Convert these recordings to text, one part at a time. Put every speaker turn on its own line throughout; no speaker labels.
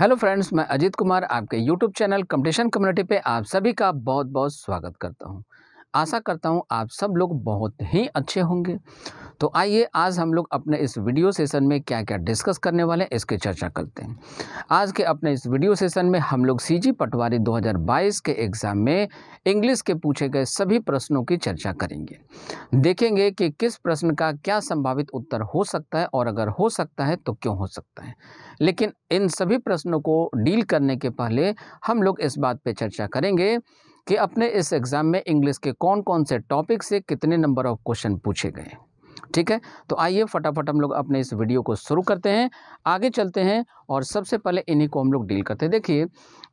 hello friends मैं अजीत कुमार आपके YouTube channel competition community पे आप सभी का बहुत बहुत स्वागत करता हूँ आशा करता हूँ आप सब लोग बहुत ही अच्छे होंगे तो आइए आज हम लोग अपने इस वीडियो सेशन में क्या क्या डिस्कस करने वाले हैं इसकी चर्चा करते हैं आज के अपने इस वीडियो सेशन में हम लोग सीजी पटवारी 2022 के एग्ज़ाम में इंग्लिश के पूछे गए सभी प्रश्नों की चर्चा करेंगे देखेंगे कि किस प्रश्न का क्या संभावित उत्तर हो सकता है और अगर हो सकता है तो क्यों हो सकता है लेकिन इन सभी प्रश्नों को डील करने के पहले हम लोग इस बात पर चर्चा करेंगे कि अपने इस एग्ज़ाम में इंग्लिश के कौन कौन से टॉपिक से कितने नंबर ऑफ क्वेश्चन पूछे गए ठीक है तो आइए फटाफट हम लोग अपने इस वीडियो को शुरू करते हैं आगे चलते हैं और सबसे पहले इन्हीं को हम लोग डील करते हैं देखिए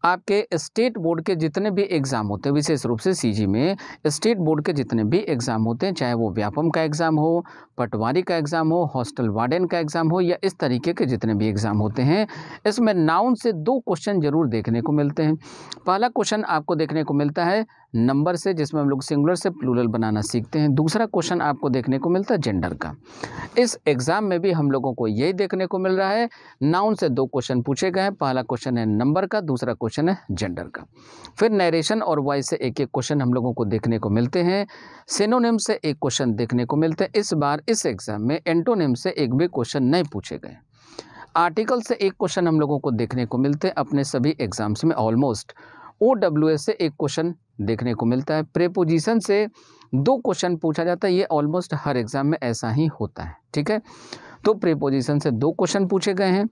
आपके स्टेट बोर्ड के जितने भी एग्ज़ाम होते हैं विशेष रूप से सीजी में स्टेट बोर्ड के जितने भी एग्ज़ाम होते हैं चाहे वो व्यापम का एग्ज़ाम हो पटवारी का एग्ज़ाम हो हॉस्टल वार्डन का एग्ज़ाम हो या इस तरीके के जितने भी एग्ज़ाम होते हैं इसमें नाउन से दो क्वेश्चन ज़रूर देखने को मिलते हैं पहला क्वेश्चन आपको देखने को मिलता है नंबर से जिसमें हम लोग सिंगुलर से प्लूरल बनाना सीखते हैं दूसरा क्वेश्चन आपको देखने को मिलता है जेंडर का इस एग्ज़ाम में भी हम लोगों को यही देखने को मिल रहा है नाउन से दो क्वेश्चन पूछे गए हैं पहला क्वेश्चन है नंबर का दूसरा क्वेश्चन है जेंडर का फिर नरेशन और वॉइस से एक एक क्वेश्चन हम लोगों को देखने को मिलते हैं सेनोनिम से एक क्वेश्चन देखने को मिलते हैं इस बार इस एग्ज़ाम में एंटोनिम से एक भी क्वेश्चन नहीं पूछे गए आर्टिकल से एक क्वेश्चन हम लोगों को देखने को मिलते हैं अपने सभी एग्ज़ाम्स में ऑलमोस्ट ओ डब्ल्यू एस से एक क्वेश्चन देखने को मिलता है प्रेपोजिशन से दो क्वेश्चन पूछा जाता है ये ऑलमोस्ट हर एग्ज़ाम में ऐसा ही होता है ठीक है तो प्रेपोजिशन से दो क्वेश्चन पूछे गए हैं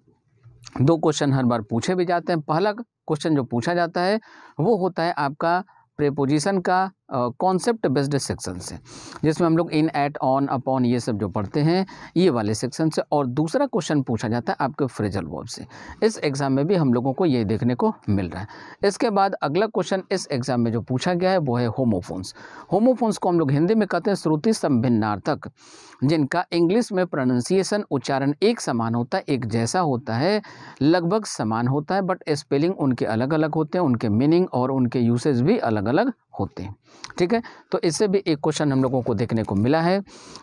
दो क्वेश्चन हर बार पूछे भी जाते हैं पहला क्वेश्चन जो पूछा जाता है वो होता है आपका प्रेपोजिशन का कॉन्सेप्ट बेस्ड सेक्शन से जिसमें हम लोग इन एट ऑन अपॉन ये सब जो पढ़ते हैं ये वाले सेक्शन से और दूसरा क्वेश्चन पूछा जाता है आपके फ्रेजल वर्ब से इस एग्ज़ाम में भी हम लोगों को ये देखने को मिल रहा है इसके बाद अगला क्वेश्चन इस एग्ज़ाम में जो पूछा गया है वो है होमोफोन्स होमोफोन्स को हम लोग हिंदी में कहते हैं श्रुति संभिन्नार्थक जिनका इंग्लिश में प्रोनंसिएशन उच्चारण एक समान होता है एक जैसा होता है लगभग समान होता है बट स्पेलिंग उनके अलग अलग होते हैं उनके मीनिंग और उनके यूसेज भी अलग अलग होते हैं ठीक है तो इससे भी एक क्वेश्चन हम लोगों को देखने को मिला है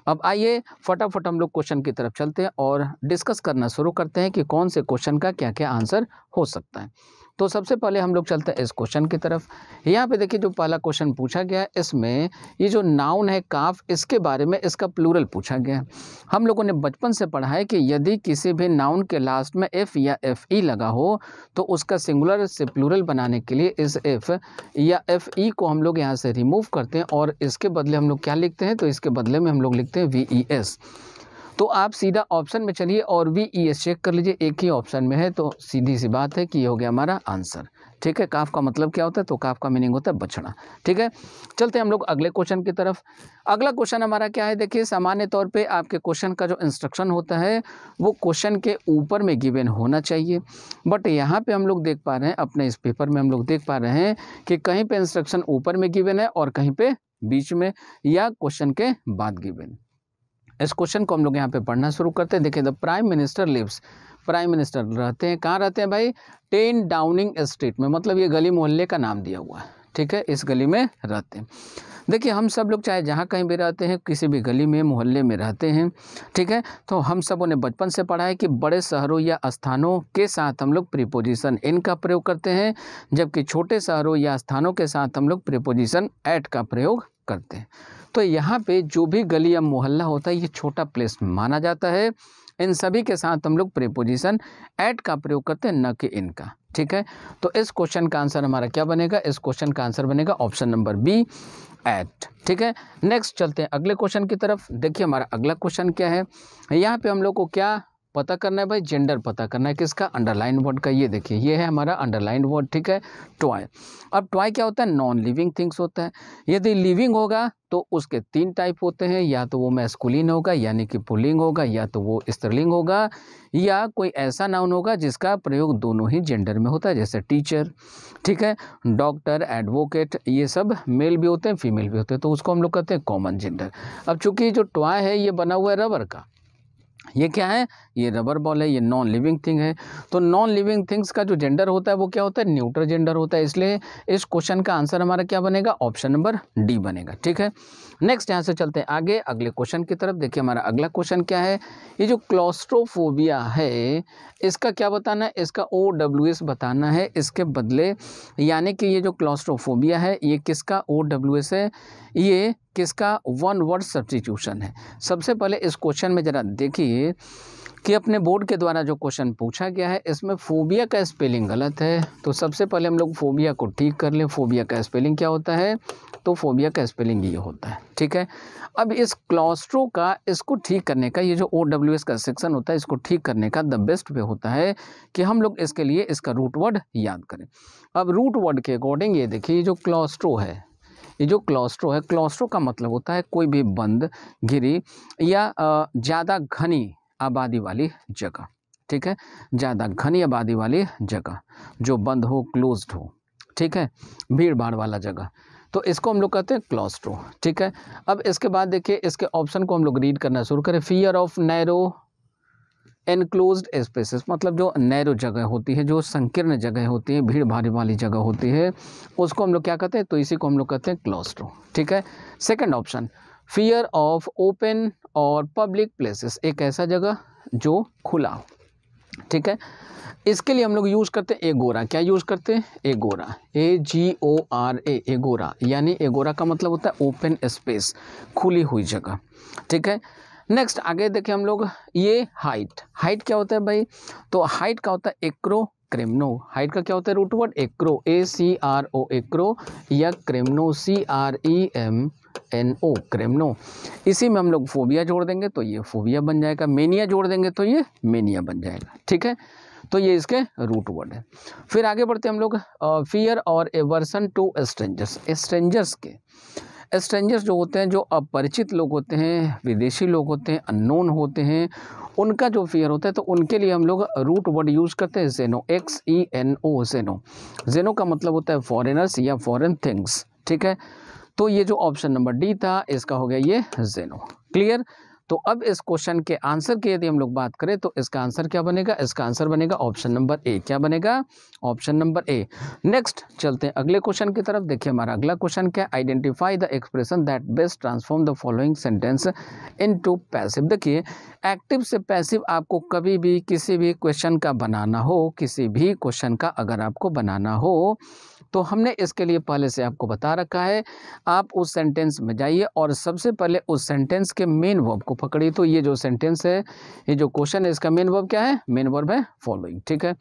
अब आइए फटाफट हम लोग क्वेश्चन की तरफ चलते हैं और डिस्कस करना शुरू करते हैं कि कौन से क्वेश्चन का क्या क्या आंसर हो सकता है तो सबसे पहले हम लोग चलते हैं इस क्वेश्चन की तरफ यहाँ पे देखिए जो पहला क्वेश्चन पूछा गया है इसमें ये जो नाउन है काफ इसके बारे में इसका प्लूरल पूछा गया है हम लोगों ने बचपन से पढ़ा है कि यदि किसी भी नाउन के लास्ट में एफ़ या एफ़ ई लगा हो तो उसका सिंगुलर से प्लूरल बनाने के लिए इस एफ़ या एफ़ ई को हम लोग यहाँ से रिमूव करते हैं और इसके बदले हम लोग क्या लिखते हैं तो इसके बदले में हम लोग लिखते हैं वी ई एस तो आप सीधा ऑप्शन में चलिए और वी ई एस चेक कर लीजिए एक ही ऑप्शन में है तो सीधी सी बात है कि ये हो गया हमारा आंसर ठीक है काफ का मतलब क्या होता है तो काफ का मीनिंग होता है बछड़ा ठीक है चलते हैं हम लोग अगले क्वेश्चन की तरफ अगला क्वेश्चन हमारा क्या है देखिए सामान्य तौर पे आपके क्वेश्चन का जो इंस्ट्रक्शन होता है वो क्वेश्चन के ऊपर में गिवेन होना चाहिए बट यहाँ पे हम लोग देख पा रहे हैं अपने इस पेपर में हम लोग देख पा रहे हैं कि कहीं पर इंस्ट्रक्शन ऊपर में गिवेन है और कहीं पर बीच में या क्वेश्चन के बाद गिवेन इस क्वेश्चन को हम लोग यहाँ पे पढ़ना शुरू करते हैं देखिए the prime minister lives prime minister रहते हैं कहाँ रहते हैं भाई टेन डाउनिंग स्ट्रीट में मतलब ये गली मोहल्ले का नाम दिया हुआ है ठीक है इस गली में रहते हैं देखिए हम सब लोग चाहे जहाँ कहीं भी रहते हैं किसी भी गली में मोहल्ले में रहते हैं ठीक है तो हम सबों ने बचपन से पढ़ा है कि बड़े शहरों या स्थानों के साथ हम लोग प्रीपोजिशन इन का प्रयोग करते हैं जबकि छोटे शहरों या स्थानों के साथ हम लोग प्रीपोजिशन एट का प्रयोग करते हैं तो यहाँ पे जो भी गली या मोहल्ला होता है ये छोटा प्लेस माना जाता है इन सभी के साथ हम लोग प्रीपोजिशन एट का प्रयोग करते हैं न कि इनका ठीक है तो इस क्वेश्चन का आंसर हमारा क्या बनेगा इस क्वेश्चन का आंसर बनेगा ऑप्शन नंबर बी एट ठीक है नेक्स्ट चलते हैं अगले क्वेश्चन की तरफ देखिए हमारा अगला क्वेश्चन क्या है यहाँ पे हम लोग को क्या पता करना है भाई जेंडर पता करना है किसका अंडरलाइन वर्ड का ये देखिए ये है हमारा अंडरलाइन वर्ड ठीक है टॉय अब टॉय क्या होता है नॉन लिविंग थिंग्स होता है यदि लिविंग होगा तो उसके तीन टाइप होते हैं या तो वो मैस्कुलिन होगा यानी कि पुलिंग होगा या तो वो स्त्रीलिंग होगा या कोई ऐसा नाउन होगा जिसका प्रयोग दोनों ही जेंडर में होता है जैसे टीचर ठीक है डॉक्टर एडवोकेट ये सब मेल भी होते हैं फीमेल भी होते हैं तो उसको हम लोग कहते हैं कॉमन जेंडर अब चूंकि जो टॉय है ये बना हुआ है रबर का ये क्या है ये रबर बॉल है ये नॉन लिविंग थिंग है तो नॉन लिविंग थिंग्स का जो जेंडर होता है वो क्या होता है न्यूट्रल जेंडर होता है इसलिए इस क्वेश्चन का आंसर हमारा क्या बनेगा ऑप्शन नंबर डी बनेगा ठीक है नेक्स्ट यहाँ से चलते हैं आगे अगले क्वेश्चन की तरफ देखिए हमारा अगला क्वेश्चन क्या है ये जो क्लॉस्ट्रोफोबिया है इसका क्या बताना है इसका ओ डब्ल्यू एस बताना है इसके बदले यानी कि ये जो क्लॉस्ट्रोफोबिया है ये किसका ओ डब्ल्यू एस है ये किसका वन वर्ड सब्सटीट्यूशन है सबसे पहले इस क्वेश्चन में ज़रा देखिए कि अपने बोर्ड के द्वारा जो क्वेश्चन पूछा गया है इसमें फोबिया का स्पेलिंग गलत है तो सबसे पहले हम लोग फोबिया को ठीक कर लें फोबिया का स्पेलिंग क्या होता है तो फोबिया का स्पेलिंग ये होता है ठीक है अब इस क्लॉस्ट्रो का इसको ठीक करने का ये जो ओ डब्ल्यू एस का सेक्शन होता है इसको ठीक करने का द बेस्ट वे होता है कि हम लोग इसके लिए इसका रूट वर्ड याद करें अब रूट वर्ड के अकॉर्डिंग ये देखिए जो क्लॉस्ट्रो है ये जो क्लॉस्ट्रो है क्लॉस्ट्रो का मतलब होता है कोई भी बंद गिरी या ज़्यादा घनी आबादी वाली जगह ठीक है ज़्यादा घनी आबादी वाली जगह जो बंद हो क्लोज हो ठीक है भीड़ भाड़ वाला जगह तो इसको हम लोग कहते हैं क्लॉस्ट्रो ठीक है अब इसके बाद देखिए इसके ऑप्शन को हम लोग रीड करना शुरू करें fear of narrow enclose spaces मतलब जो नैरो जगह होती है जो संकीर्ण जगह होती है भीड़ भाड़ वाली जगह होती है उसको हम लोग क्या कहते हैं तो इसी को हम लोग कहते हैं क्लोस्ट्रो ठीक है second option fear of open और पब्लिक प्लेसेस एक ऐसा जगह जो खुला हो ठीक है इसके लिए हम लोग यूज़ करते हैं एगोरा क्या यूज़ करते हैं agora A G O R A agora यानी एगोरा का मतलब होता है ओपन स्पेस खुली हुई जगह ठीक है नेक्स्ट आगे देखें हम लोग ये हाइट हाइट क्या होता है भाई तो हाइट क्या होता है एक्रो क्रेमनो हाइट का क्या होता है root word acro A C R O acro या cremno C R E M N O cremno इसी में हम लोग फोबिया जोड़ देंगे तो ये फोबिया बन जाएगा मेनिया जोड़ देंगे तो ये मेनिया बन जाएगा ठीक है तो ये इसके रूट वर्ड है फिर आगे बढ़ते हम लोग फियर और एवर्सन टू स्ट्रेंजर्स स्ट्रेंजर्स के स्ट्रेंजर्स जो होते हैं जो अपरिचित लोग होते हैं विदेशी लोग होते हैं अननोन होते हैं उनका जो फियर होता है तो उनके लिए हम लोग रूट वर्ड यूज़ करते हैं जेनो एक्स ई एन ओ जेनो जेनो का मतलब होता है फॉरेनर्स या फॉरेन थिंग्स ठीक है तो ये जो ऑप्शन नंबर डी था इसका हो गया ये जेनो क्लियर तो अब इस क्वेश्चन के आंसर की यदि हम लोग बात करें तो इसका आंसर क्या बनेगा इसका आंसर बनेगा ऑप्शन नंबर ए क्या बनेगा ऑप्शन नंबर ए नेक्स्ट चलते हैं अगले क्वेश्चन की तरफ देखिए हमारा अगला क्वेश्चन क्या है identify the expression that best transform the following sentence into passive देखिए एक्टिव से पैसिव आपको कभी भी किसी भी क्वेश्चन का बनाना हो किसी भी क्वेश्चन का अगर आपको बनाना हो तो हमने इसके लिए पहले से आपको बता रखा है आप उस सेंटेंस में जाइए और सबसे पहले उस सेंटेंस के मेन वर्ब को पकड़ी तो ये जो सेंटेंस है ये जो क्वेश्चन है इसका मेन वर्ब क्या है मेन वर्ब है फॉलोइंग ठीक है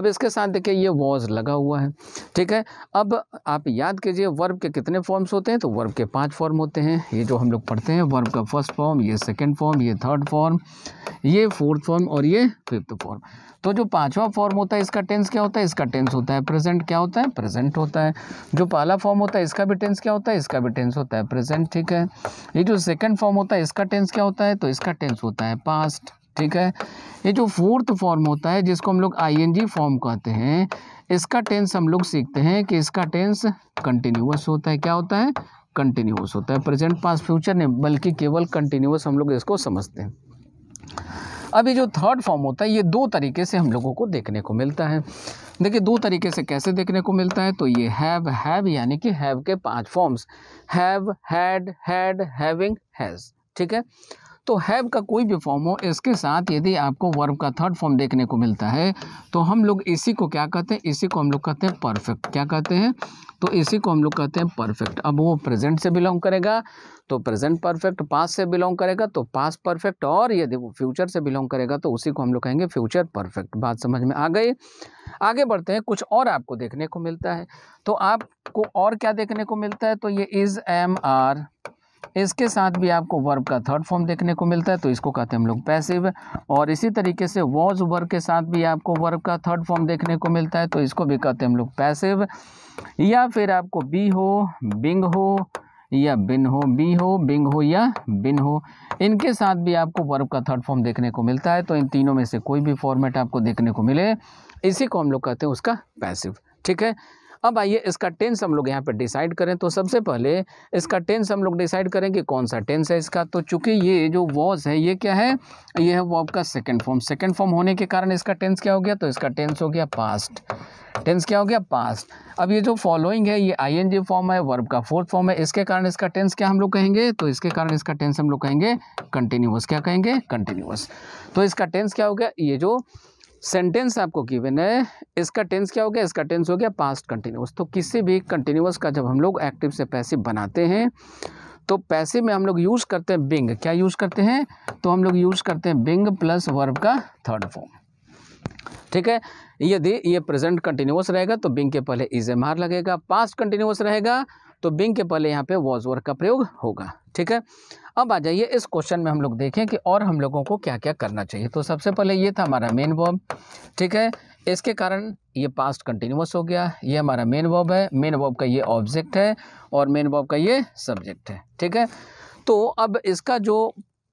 अब इसके साथ देखिए ये वॉज लगा हुआ है ठीक है अब आप याद कीजिए वर्ब के कितने फॉर्म्स होते हैं तो वर्ब के पाँच फॉर्म होते हैं ये जो हम लोग पढ़ते हैं वर्ब का फर्स्ट फॉर्म ये सेकेंड फॉर्म ये थर्ड फॉर्म ये फोर्थ फॉर्म और ये फिफ्थ फॉर्म तो जो पांचवा फॉर्म होता है इसका टेंस क्या होता है इसका टेंस होता है प्रेजेंट क्या होता है प्रेजेंट होता है जो पहला फॉर्म होता है इसका भी टेंस क्या होता है इसका भी टेंस होता है प्रेजेंट ठीक है ये जो सेकंड फॉर्म होता है इसका टेंस क्या होता है होता है तो इसका टेंस होता है पास्ट ठीक है ये जो फोर्थ फॉर्म होता है जिसको हम लोग आईएनजी फॉर्म कहते हैं इसका टेंस हम लोग सीखते हैं कि इसका टेंस कंटिन्यूस होता है क्या होता है कंटिन्यूस होता है प्रेजेंट पास फ्यूचर नहीं बल्कि केवल कंटिन्यूस हम लोग इसको समझते हैं अभी जो थर्ड फॉर्म होता है ये दो तरीके से हम लोगों को देखने को मिलता है देखिए दो तरीके से कैसे देखने को मिलता है तो ये हैव हैव यानी कि हैव के पांच forms have had had having has ठीक है तो हैव का कोई भी फॉर्म हो इसके साथ यदि आपको वर्ब का थर्ड फॉर्म देखने को मिलता है तो हम लोग इसी को क्या कहते हैं इसी को हम लोग कहते हैं परफेक्ट क्या कहते हैं तो इसी को हम लोग कहते हैं परफेक्ट अब वो प्रेजेंट से बिलोंग करेगा तो प्रेजेंट परफेक्ट पास से बिलोंग करेगा तो पास परफेक्ट और यदि वो फ्यूचर से बिलोंग करेगा तो उसी को हम लोग कहेंगे फ्यूचर परफेक्ट बात समझ में आ गई आगे बढ़ते हैं कुछ और आपको देखने को मिलता है तो आपको और क्या देखने को मिलता है तो ये इज़ एम आर इसके साथ भी आपको वर्ब का थर्ड फॉर्म देखने को मिलता है तो इसको कहते हैं हम लोग पैसिव और इसी तरीके से वॉज वर्ब के साथ भी आपको वर्ब का थर्ड फॉर्म देखने को मिलता है तो इसको भी कहते हैं हम लोग पैसिव या फिर आपको बी हो बिंग हो या बिन हो बी हो बिंग हो या बिन हो इनके साथ भी आपको वर्ब का थर्ड फॉर्म देखने को मिलता है तो इन तीनों में से कोई भी फॉर्मेट आपको देखने को मिले इसी को हम लोग कहते हैं उसका पैसिव ठीक है अब आइए इसका टेंस हम लोग यहाँ पर डिसाइड करें तो सबसे पहले इसका टेंस हम लोग डिसाइड करें कि कौन सा टेंस है इसका तो चूंकि ये जो वॉज है ये क्या है ये है वॉब का सेकेंड फॉर्म सेकेंड फॉर्म होने के कारण इसका टेंस क्या हो गया तो इसका टेंस हो गया पास्ट टेंस क्या हो गया पास्ट अब ये जो फॉलोइंग है ये आईएनजी फॉर्म है वर्ब का फोर्थ फॉर्म है इसके कारण इसका टेंस क्या हम लोग कहेंगे तो इसके कारण इसका टेंस हम लोग कहेंगे कंटिन्यूस क्या कहेंगे कंटिन्यूस तो इसका टेंस क्या हो गया ये जो सेंटेंस आपको गिवन है इसका टेंस क्या हो गया इसका टेंस हो गया पास्ट कंटिन्यूस तो किसी भी कंटिन्यूस का जब हम लोग एक्टिव से पैसे बनाते हैं तो पैसे में हम लोग यूज़ करते हैं बिंग क्या यूज़ करते हैं तो हम लोग यूज़ करते हैं बिंग प्लस वर्ब का थर्ड फॉर्म ठीक है यदि ये प्रेजेंट कंटिन्यूस रहेगा तो बिंग के पहले इज एम आर लगेगा पास्ट कंटिन्यूस रहेगा तो बिंग के पहले यहाँ पे वॉज वर्क का प्रयोग होगा ठीक है अब आ जाइए इस क्वेश्चन में हम लोग देखें कि और हम लोगों को क्या क्या करना चाहिए तो सबसे पहले ये था हमारा मेन वर्ब ठीक है इसके कारण ये पास्ट कंटिन्यूस हो गया ये हमारा मेन वर्ब है मेन वर्ब का ये ऑब्जेक्ट है और मेन वर्ब का ये सब्जेक्ट है ठीक है तो अब इसका जो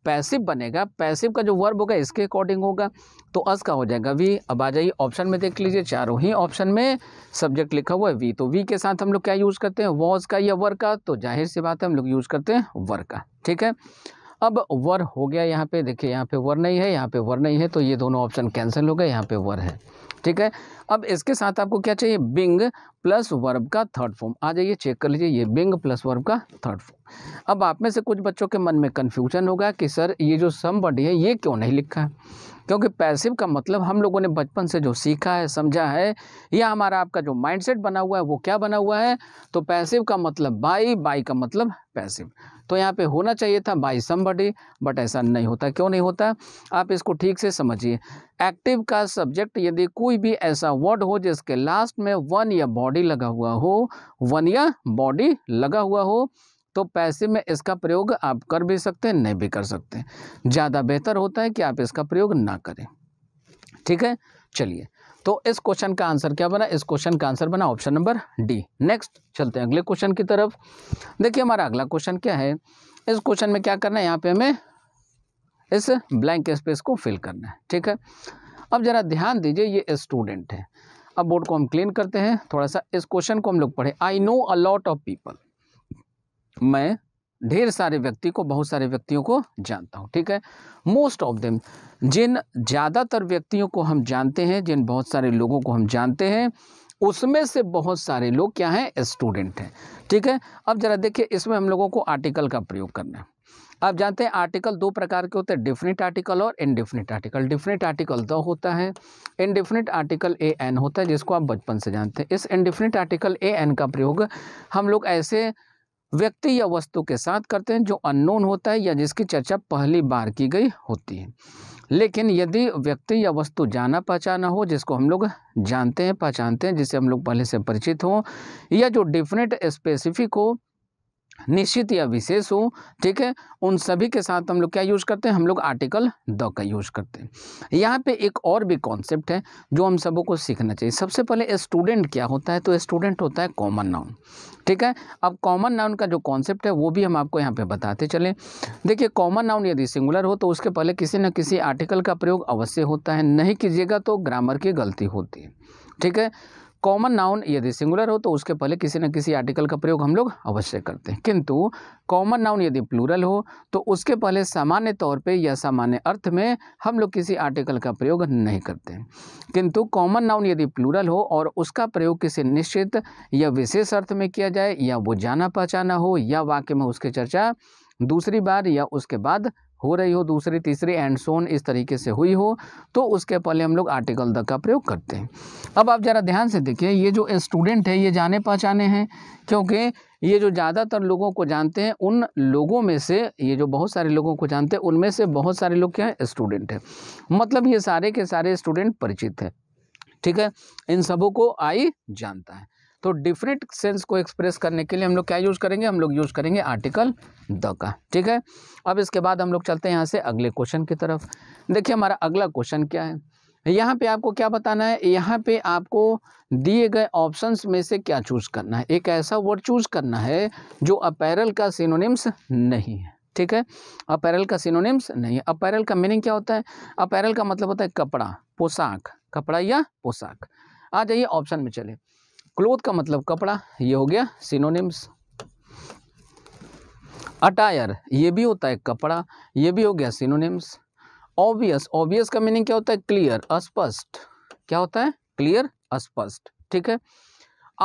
पैसिव बनेगा पैसिव का जो वर्ब होगा इसके अकॉर्डिंग होगा तो अस का हो जाएगा वी अब आ जाइए ऑप्शन में देख लीजिए चारों ही ऑप्शन में सब्जेक्ट लिखा हुआ है वी तो वी के साथ हम लोग क्या यूज़ करते हैं वॉज का या वर का तो जाहिर सी बात है हम लोग यूज़ करते हैं वर का ठीक है अब वर हो गया यहाँ पे देखिए यहाँ पे वर नहीं है यहाँ पे वर नहीं है तो ये दोनों ऑप्शन कैंसिल हो गए यहाँ पे वर है ठीक है अब इसके साथ आपको क्या चाहिए बिंग प्लस वर्ब का थर्ड फॉर्म आ जाइए चेक कर लीजिए ये बिंग प्लस वर्ब का थर्ड फॉर्म अब आप में से कुछ बच्चों के मन में कन्फ्यूजन होगा कि सर ये जो बडी है ये क्यों नहीं लिखा है क्योंकि पैसिव का मतलब हम लोगों ने बचपन से जो सीखा है समझा है या हमारा आपका जो माइंडसेट बना हुआ है वो क्या बना हुआ है तो पैसिव का मतलब बाई बाई का मतलब पैसिव तो यहाँ पे होना चाहिए था बाई समबडी बट ऐसा नहीं होता क्यों नहीं होता आप इसको ठीक से समझिए एक्टिव का सब्जेक्ट यदि कोई भी ऐसा वर्ड हो जिसके लास्ट में वन या बॉडी लगा हुआ हो वन या बॉडी लगा हुआ हो तो पैसे में इसका प्रयोग आप कर भी सकते हैं नहीं भी कर सकते ज़्यादा बेहतर होता है कि आप इसका प्रयोग ना करें ठीक है चलिए तो इस क्वेश्चन का आंसर क्या बना इस क्वेश्चन का आंसर बना ऑप्शन नंबर डी नेक्स्ट चलते हैं अगले क्वेश्चन की तरफ देखिए हमारा अगला क्वेश्चन क्या है इस क्वेश्चन में क्या करना है यहाँ पे हमें इस ब्लैंक स्पेस को फिल करना है ठीक है अब ज़रा ध्यान दीजिए ये स्टूडेंट है अब बोर्ड को हम क्लीन करते हैं थोड़ा सा इस क्वेश्चन को हम लोग पढ़े I know a lot of people मैं ढेर सारे व्यक्ति को बहुत सारे व्यक्तियों को जानता हूँ ठीक है मोस्ट ऑफ देम जिन ज़्यादातर व्यक्तियों को हम जानते हैं जिन बहुत सारे लोगों को हम जानते हैं उसमें से बहुत सारे लोग क्या हैं स्टूडेंट हैं ठीक है अब ज़रा देखिए इसमें हम लोगों को आर्टिकल का प्रयोग करना है आप जानते हैं आर्टिकल दो प्रकार के होते हैं डिफिनिट आर्टिकल और indefinite article definite article the होता है इनडिफिनिट आर्टिकल ए एन होता है जिसको आप बचपन से जानते हैं इस इनडिफिनिट आर्टिकल ए एन का प्रयोग हम लोग ऐसे व्यक्ति या वस्तु के साथ करते हैं जो अननोन होता है या जिसकी चर्चा पहली बार की गई होती है लेकिन यदि व्यक्ति या वस्तु जाना पहचाना हो जिसको हम लोग जानते हैं पहचानते हैं जिससे हम लोग पहले से परिचित हों या जो डिफिनेट स्पेसिफिक हो निश्चित या विशेष हो ठीक है उन सभी के साथ हम लोग क्या यूज़ करते हैं हम लोग आर्टिकल द का यूज़ करते हैं यहाँ पे एक और भी कॉन्सेप्ट है जो हम सबों को सीखना चाहिए सबसे पहले स्टूडेंट क्या होता है तो स्टूडेंट होता है कॉमन नाउन ठीक है अब कॉमन नाउन का जो कॉन्सेप्ट है वो भी हम आपको यहाँ पे बताते चले देखिए कॉमन नाउन यदि सिंगुलर हो तो उसके पहले किसी न किसी आर्टिकल का प्रयोग अवश्य होता है नहीं कीजिएगा तो ग्रामर की गलती होती है ठीक है कॉमन नाउन यदि सिंगुलर हो तो उसके पहले किसी न किसी आर्टिकल का प्रयोग हम लोग अवश्य करते हैं किंतु कॉमन नाउन यदि प्लूरल हो तो उसके पहले सामान्य तौर पे या सामान्य अर्थ में हम लोग किसी आर्टिकल का प्रयोग नहीं करते किंतु कॉमन नाउन यदि प्लूरल हो और उसका प्रयोग किसी निश्चित या विशेष अर्थ में किया जाए या वो जाना पहचाना हो या वाक्य में उसकी चर्चा दूसरी बार या उसके बाद हो रही हो दूसरी तीसरी एंड सोन इस तरीके से हुई हो तो उसके पहले हम लोग आर्टिकल द का प्रयोग करते हैं अब आप ज़रा ध्यान से देखिए ये जो स्टूडेंट है ये जाने पहचाने हैं क्योंकि ये जो ज़्यादातर लोगों को जानते हैं उन लोगों में से ये जो बहुत सारे लोगों को जानते हैं उनमें से बहुत सारे लोग क्या हैं स्टूडेंट हैं मतलब ये सारे के सारे स्टूडेंट परिचित हैं ठीक है इन सबों को आई जानता है तो डिफरेंट सेंस को एक्सप्रेस करने के लिए हम लोग क्या यूज़ करेंगे हम लोग यूज़ करेंगे आर्टिकल द का ठीक है अब इसके बाद हम लोग चलते हैं यहाँ से अगले क्वेश्चन की तरफ देखिए हमारा अगला क्वेश्चन क्या है यहाँ पे आपको क्या बताना है यहाँ पे आपको दिए गए ऑप्शंस में से क्या चूज करना है एक ऐसा वर्ड चूज करना है जो अपैरल का सिनोनिम्स नहीं है ठीक है अपैरल का सिनोनिम्स नहीं है अपैरल का मीनिंग क्या होता है अपैरल का मतलब होता है कपड़ा पोशाक कपड़ा या पोशाक आ जाइए ऑप्शन में चले क्लोथ का मतलब कपड़ा ये हो गया सिनोनिम्स अटायर ये भी होता है कपड़ा ये भी हो गया सिनोनिम्स ऑब्वियस ऑब्वियस का मीनिंग क्या होता है क्लियर अस्पष्ट क्या होता है क्लियर अस्पष्ट ठीक है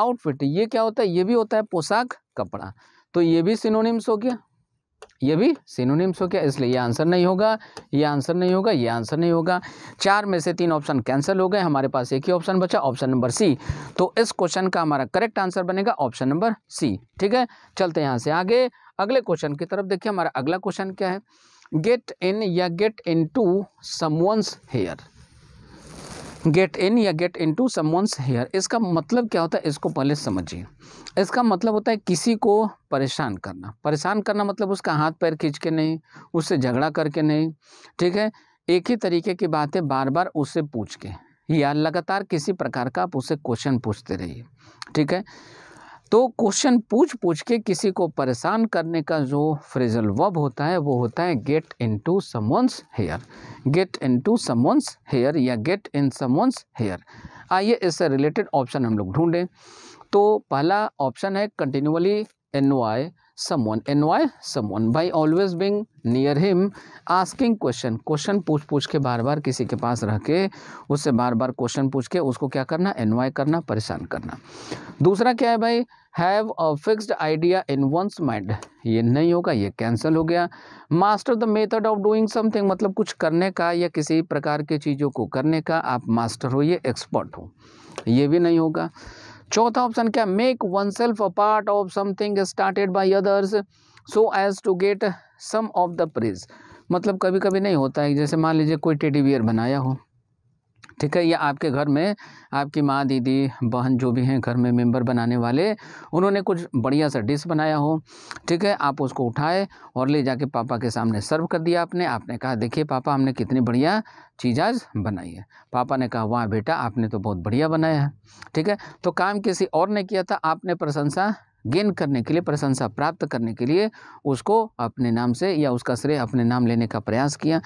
आउटफिट ये क्या होता है ये भी होता है पोशाक कपड़ा तो ये भी सिनोनिम्स हो गया ये भी सिनोनिम्स हो गया इसलिए ये आंसर नहीं होगा ये आंसर नहीं होगा ये आंसर नहीं होगा चार में से तीन ऑप्शन कैंसिल हो गए हमारे पास एक ही ऑप्शन बचा ऑप्शन नंबर सी तो इस क्वेश्चन का हमारा करेक्ट आंसर बनेगा ऑप्शन नंबर सी ठीक है चलते हैं यहाँ से आगे अगले क्वेश्चन की तरफ देखिए हमारा अगला क्वेश्चन क्या है गेट इन या get into someone's hair get in या get into someone's hair इसका मतलब क्या होता है इसको पहले समझिए इसका मतलब होता है किसी को परेशान करना परेशान करना मतलब उसका हाथ पैर खींच के नहीं उससे झगड़ा करके नहीं ठीक है एक ही तरीके की बात है बार बार उससे पूछ के या लगातार किसी प्रकार का आप उसे क्वेश्चन पूछते रहिए ठीक है तो क्वेश्चन पूछ पूछ के किसी को परेशान करने का जो फ्रेजल वब होता है वो होता है get into someone's hair get into someone's hair या गेट इन समोन्स हेयर आइए इससे रिलेटेड ऑप्शन हम लोग ढूंढें तो पहला ऑप्शन है continually annoy someone annoy someone by always being near him asking question question पूछ पूछ के बार बार किसी के पास रह के उससे बार बार क्वेश्चन पूछ के उसको क्या करना एनवाय करना परेशान करना दूसरा क्या है भाई have a fixed idea in one's mind ये नहीं होगा ये कैंसिल हो गया master the method of doing something मतलब कुछ करने का या किसी प्रकार के चीज़ों को करने का आप मास्टर हो ये एक्सपर्ट हो ये भी नहीं होगा चौथा ऑप्शन क्या make oneself a part of something started by others so as to get some of the praise मतलब कभी कभी नहीं होता है जैसे मान लीजिए कोई टेडी बियर बनाया हो ठीक है या आपके घर में आपकी माँ दीदी बहन जो भी हैं घर में मेंबर बनाने वाले उन्होंने कुछ बढ़िया सा डिश बनाया हो ठीक है आप उसको उठाए और ले जाके पापा के सामने सर्व कर दिया आपने आपने कहा देखिए पापा हमने कितनी बढ़िया चीज़ आज बनाई है पापा ने कहा वाह बेटा आपने तो बहुत बढ़िया बनाया है ठीक है तो काम किसी और ने किया था आपने प्रशंसा गेन करने के लिए प्रशंसा प्राप्त करने के लिए उसको अपने नाम से या उसका श्रेय अपने नाम लेने का प्रयास किया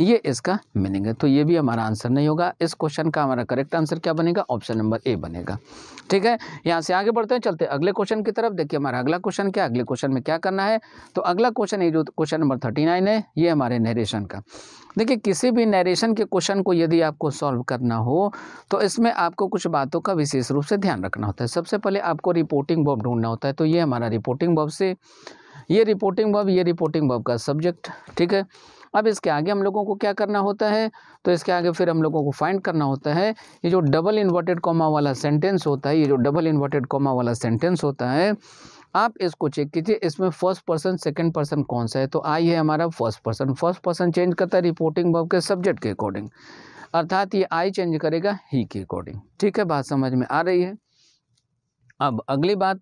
ये इसका मीनिंग है तो ये भी हमारा आंसर नहीं होगा इस क्वेश्चन का हमारा करेक्ट आंसर क्या बनेगा ऑप्शन नंबर ए बनेगा ठीक है यहाँ से आगे बढ़ते हैं चलते हैं अगले क्वेश्चन की तरफ देखिए हमारा अगला क्वेश्चन क्या अगले क्वेश्चन में क्या करना है तो अगला क्वेश्चन ये जो क्वेश्चन नंबर थर्टी नाइन है ये हमारे नरेशन का देखिए किसी भी नरेशन के क्वेश्चन को यदि आपको सॉल्व करना हो तो इसमें आपको कुछ बातों का विशेष रूप से ध्यान रखना होता है सबसे पहले आपको रिपोर्टिंग बॉब ढूंढना होता है तो ये हमारा रिपोर्टिंग बॉब से ये रिपोर्टिंग बॉब ये रिपोर्टिंग बॉब का सब्जेक्ट ठीक है अब इसके आगे हम लोगों को क्या करना होता है तो इसके आगे फिर हम लोगों को फाइंड करना होता है ये जो डबल इन्वर्टेड कॉमा वाला सेंटेंस होता है ये जो डबल इन्वर्टेड कॉमा वाला सेंटेंस होता है आप इसको चेक कीजिए इसमें फर्स्ट पर्सन सेकंड पर्सन कौन सा है तो आई है हमारा first person first person change करता है रिपोर्टिंग वर्ब के सब्जेक्ट के अकॉर्डिंग अर्थात ये आई चेंज करेगा ही के अकॉर्डिंग ठीक है बात समझ में आ रही है अब अगली बात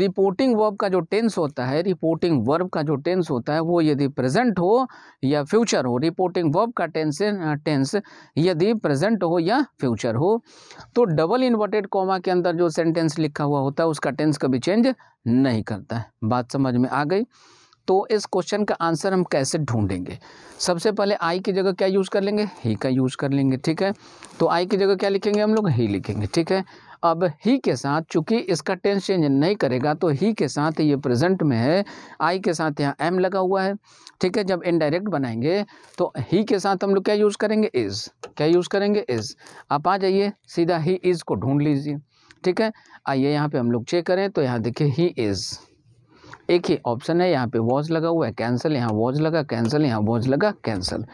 रिपोर्टिंग वर्ब का जो टेंस होता है रिपोर्टिंग वर्ब का जो टेंस होता है वो यदि प्रेजेंट हो या फ्यूचर हो रिपोर्टिंग वर्ब का टेंस टेंस यदि प्रेजेंट हो या फ्यूचर हो तो डबल इन्वर्टेड कॉमा के अंदर जो सेंटेंस लिखा हुआ होता है उसका टेंस कभी चेंज नहीं करता है बात समझ में आ गई तो इस क्वेश्चन का आंसर हम कैसे ढूंढेंगे सबसे पहले आई की जगह क्या यूज़ कर लेंगे ही का यूज़ कर लेंगे ठीक है तो आई की जगह क्या लिखेंगे हम लोग ही लिखेंगे ठीक है अब ही के साथ चूंकि इसका टेंस चेंज नहीं करेगा तो ही के साथ ये प्रेजेंट में है आई के साथ यहाँ एम लगा हुआ है ठीक है जब इनडायरेक्ट बनाएंगे तो ही के साथ हम लोग क्या यूज़ करेंगे इज़ क्या यूज़ करेंगे इज़ आप आ जाइए सीधा ही इज़ को ढूंढ लीजिए ठीक है आइए यहाँ पे हम लोग चेक करें तो यहाँ देखिए ही इज़ एक ही ऑप्शन है यहाँ पे वॉज लगा हुआ है कैंसिल यहाँ वॉज लगा कैंसिल यहाँ वॉज लगा कैंसिल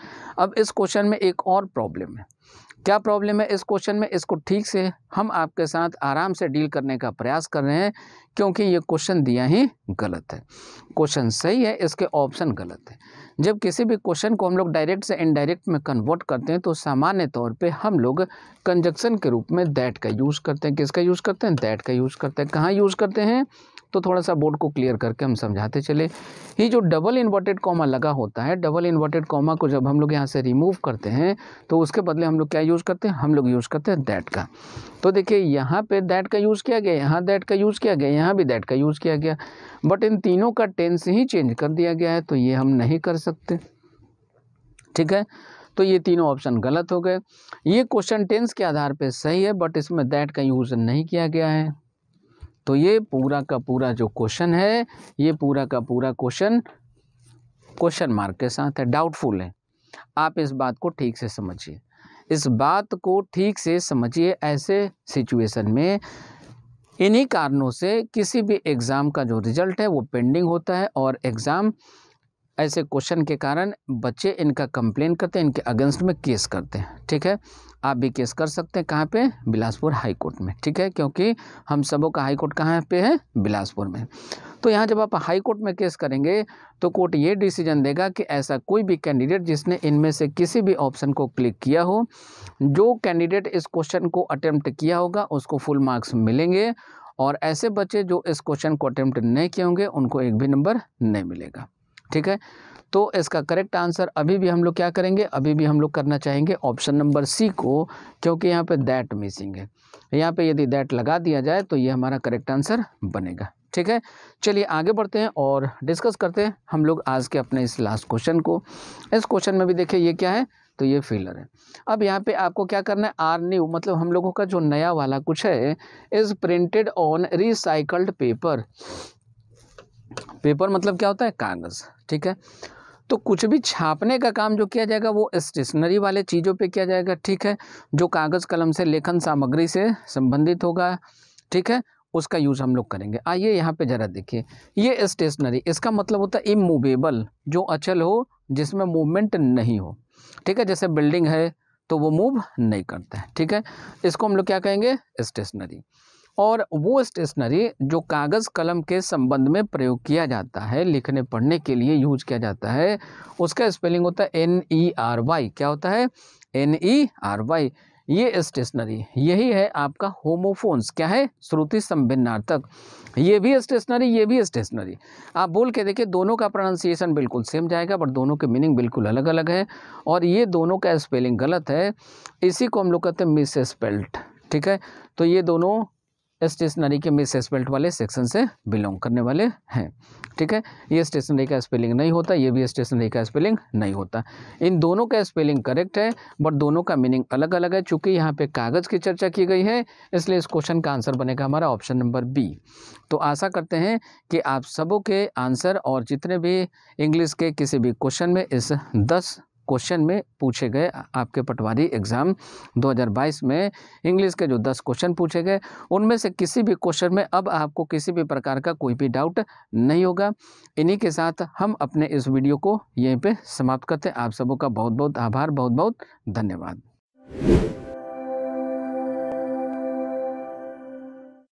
अब इस क्वेश्चन में एक और प्रॉब्लम है क्या प्रॉब्लम है इस क्वेश्चन में इसको ठीक से हम आपके साथ आराम से डील करने का प्रयास कर रहे हैं क्योंकि ये क्वेश्चन दिया ही गलत है क्वेश्चन सही है इसके ऑप्शन गलत है जब किसी भी क्वेश्चन को हम लोग डायरेक्ट से इनडायरेक्ट में कन्वर्ट करते हैं तो सामान्य तौर पे हम लोग कंजक्शन के रूप में दैट का यूज़ करते हैं किसका यूज़ करते हैं दैट का यूज़ करते हैं कहाँ यूज़ करते हैं तो थोड़ा सा बोर्ड को क्लियर करके हम समझाते चले ये जो डबल इन्वर्टेड कॉमा लगा होता है डबल इन्वर्टेड कॉमा को जब हम लोग यहाँ से रिमूव करते हैं तो उसके बदले हम लोग क्या यूज़ करते हैं हम लोग यूज़ करते हैं दैट का तो देखिए यहाँ पे दैट का यूज़ किया गया यहाँ दैट का यूज़ किया गया यहाँ भी दैट का यूज़ किया गया बट इन तीनों का टेंस ही चेंज कर दिया गया है तो ये हम नहीं कर सकते ठीक है तो ये तीनों ऑप्शन गलत हो गए ये क्वेश्चन टेंस के आधार पे सही है बट इसमें दैट का यूज़ नहीं किया गया है तो ये पूरा का पूरा जो क्वेश्चन है ये पूरा का पूरा क्वेश्चन क्वेश्चन मार्क के साथ है डाउटफुल है आप इस बात को ठीक से समझिए इस बात को ठीक से समझिए ऐसे सिचुएशन में इन्हीं कारणों से किसी भी एग्ज़ाम का जो रिज़ल्ट है वो पेंडिंग होता है और एग्ज़ाम ऐसे क्वेश्चन के कारण बच्चे इनका कंप्लेन करते हैं इनके अगेंस्ट में केस करते हैं ठीक है आप भी केस कर सकते हैं कहाँ पे बिलासपुर हाई कोर्ट में ठीक है क्योंकि हम सबों का हाई कोर्ट कहाँ पे है बिलासपुर में तो यहाँ जब आप हाई कोर्ट में केस करेंगे तो कोर्ट ये डिसीजन देगा कि ऐसा कोई भी कैंडिडेट जिसने इनमें से किसी भी ऑप्शन को क्लिक किया हो जो कैंडिडेट इस क्वेश्चन को अटैम्प्ट किया होगा उसको फुल मार्क्स मिलेंगे और ऐसे बच्चे जो इस क्वेश्चन को अटैम्प्ट नहीं किए होंगे उनको एक भी नंबर नहीं मिलेगा ठीक है तो इसका करेक्ट आंसर अभी भी हम लोग क्या करेंगे अभी भी हम लोग करना चाहेंगे ऑप्शन नंबर सी को क्योंकि यहाँ पे दैट मिसिंग है यहाँ पे यदि दैट लगा दिया जाए तो ये हमारा करेक्ट आंसर बनेगा ठीक है चलिए आगे बढ़ते हैं और डिस्कस करते हैं हम लोग आज के अपने इस लास्ट क्वेश्चन को इस क्वेश्चन में भी देखिए ये क्या है तो ये फिलर है अब यहाँ पे आपको क्या करना है आर न्यू मतलब हम लोगों का जो नया वाला कुछ है is printed on recycled paper paper मतलब क्या होता है कागज़ ठीक है तो कुछ भी छापने का काम जो किया जाएगा वो स्टेशनरी वाले चीज़ों पे किया जाएगा ठीक है जो कागज़ कलम से लेखन सामग्री से संबंधित होगा ठीक है उसका यूज़ हम लोग करेंगे आइए यहाँ पे ज़रा देखिए ये स्टेशनरी इसका मतलब होता है इमूवेबल जो अचल हो जिसमें मूवमेंट नहीं हो ठीक है जैसे बिल्डिंग है तो वो मूव नहीं करता है ठीक है इसको हम लोग क्या कहेंगे स्टेशनरी और वो स्टेशनरी जो कागज़ कलम के संबंध में प्रयोग किया जाता है लिखने पढ़ने के लिए यूज किया जाता है उसका स्पेलिंग होता है एन ई आर वाई क्या होता है एन ई आर वाई ये स्टेशनरी यही है आपका होमोफोन्स क्या है श्रुति संभिन्नार्थक ये भी स्टेशनरी ये भी स्टेशनरी आप बोल के देखिए दोनों का प्रोनाउंसिएशन बिल्कुल सेम जाएगा बट दोनों के मीनिंग बिल्कुल अलग अलग है और ये दोनों का स्पेलिंग गलत है इसी को हम लोग कहते हैं मिस स्पेल्ट ठीक है तो ये दोनों स्टेशनरी के मिस बेल्ट वाले सेक्शन से बिलोंग करने वाले हैं ठीक है ये स्टेशनरी का स्पेलिंग नहीं होता ये भी स्टेशनरी का स्पेलिंग नहीं होता इन दोनों का स्पेलिंग करेक्ट है बट दोनों का मीनिंग अलग अलग है चूँकि यहाँ पे कागज़ की चर्चा की गई है इसलिए इस क्वेश्चन का आंसर बनेगा हमारा ऑप्शन नंबर बी तो आशा करते हैं कि आप सबों के आंसर और जितने भी इंग्लिश के किसी भी क्वेश्चन में इस दस क्वेश्चन में पूछे गए आपके पटवारी एग्ज़ाम 2022 में इंग्लिश के जो 10 क्वेश्चन पूछे गए उनमें से किसी भी क्वेश्चन में अब आपको किसी भी प्रकार का कोई भी डाउट नहीं होगा इन्हीं के साथ हम अपने इस वीडियो को यहीं पर समाप्त करते हैं आप सबों का बहुत बहुत आभार बहुत बहुत धन्यवाद